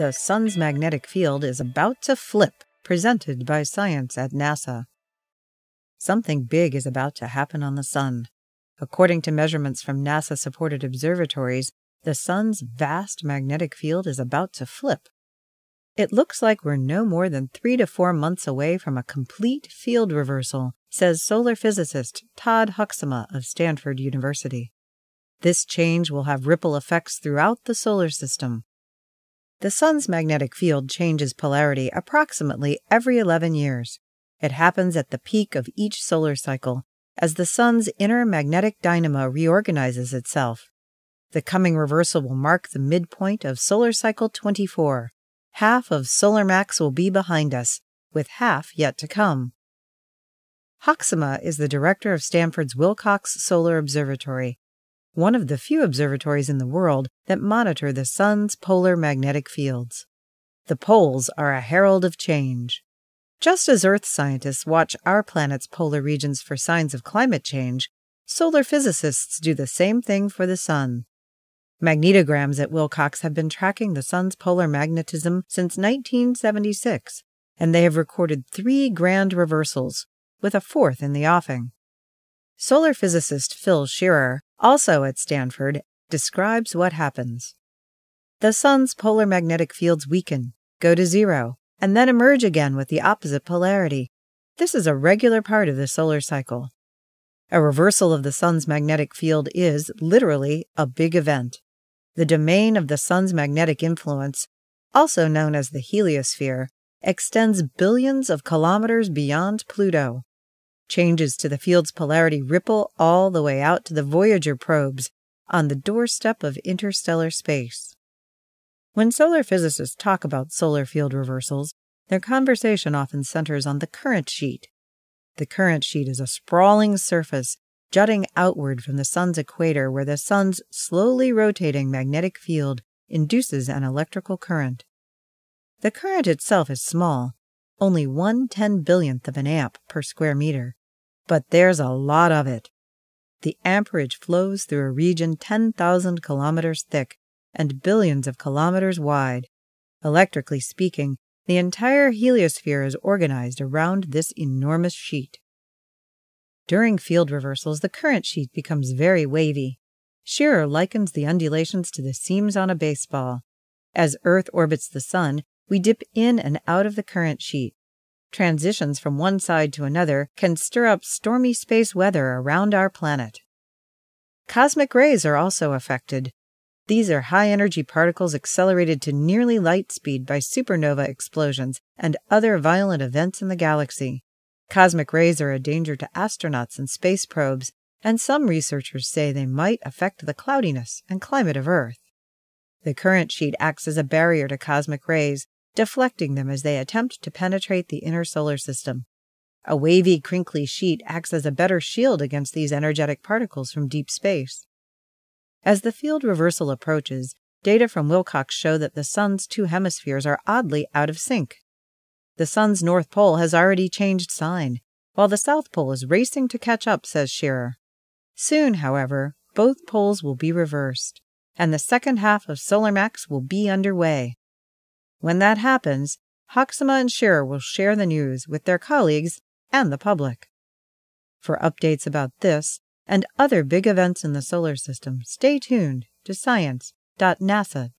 The sun's magnetic field is about to flip, presented by science at NASA. Something big is about to happen on the sun. According to measurements from NASA supported observatories, the sun's vast magnetic field is about to flip. It looks like we're no more than three to four months away from a complete field reversal, says solar physicist Todd Huxema of Stanford University. This change will have ripple effects throughout the solar system. The Sun's magnetic field changes polarity approximately every 11 years. It happens at the peak of each solar cycle, as the Sun's inner magnetic dynamo reorganizes itself. The coming reversal will mark the midpoint of solar cycle 24. Half of solar max will be behind us, with half yet to come. Hoxema is the director of Stanford's Wilcox Solar Observatory one of the few observatories in the world that monitor the sun's polar magnetic fields. The poles are a herald of change. Just as Earth scientists watch our planet's polar regions for signs of climate change, solar physicists do the same thing for the sun. Magnetograms at Wilcox have been tracking the sun's polar magnetism since 1976, and they have recorded three grand reversals, with a fourth in the offing. Solar physicist Phil Shearer also at Stanford, describes what happens. The sun's polar magnetic fields weaken, go to zero, and then emerge again with the opposite polarity. This is a regular part of the solar cycle. A reversal of the sun's magnetic field is, literally, a big event. The domain of the sun's magnetic influence, also known as the heliosphere, extends billions of kilometers beyond Pluto. Changes to the field's polarity ripple all the way out to the Voyager probes on the doorstep of interstellar space. When solar physicists talk about solar field reversals, their conversation often centers on the current sheet. The current sheet is a sprawling surface jutting outward from the sun's equator where the sun's slowly rotating magnetic field induces an electrical current. The current itself is small, only one ten billionth of an amp per square meter, but there's a lot of it. The amperage flows through a region 10,000 kilometers thick and billions of kilometers wide. Electrically speaking, the entire heliosphere is organized around this enormous sheet. During field reversals, the current sheet becomes very wavy. Shearer likens the undulations to the seams on a baseball. As Earth orbits the Sun, we dip in and out of the current sheet transitions from one side to another can stir up stormy space weather around our planet. Cosmic rays are also affected. These are high energy particles accelerated to nearly light speed by supernova explosions and other violent events in the galaxy. Cosmic rays are a danger to astronauts and space probes, and some researchers say they might affect the cloudiness and climate of Earth. The current sheet acts as a barrier to cosmic rays, deflecting them as they attempt to penetrate the inner solar system. A wavy, crinkly sheet acts as a better shield against these energetic particles from deep space. As the field reversal approaches, data from Wilcox show that the Sun's two hemispheres are oddly out of sync. The Sun's North Pole has already changed sign, while the South Pole is racing to catch up, says Shearer. Soon, however, both poles will be reversed, and the second half of max will be underway. When that happens, Hoxima and Shearer will share the news with their colleagues and the public. For updates about this and other big events in the solar system, stay tuned to science.nasa.gov.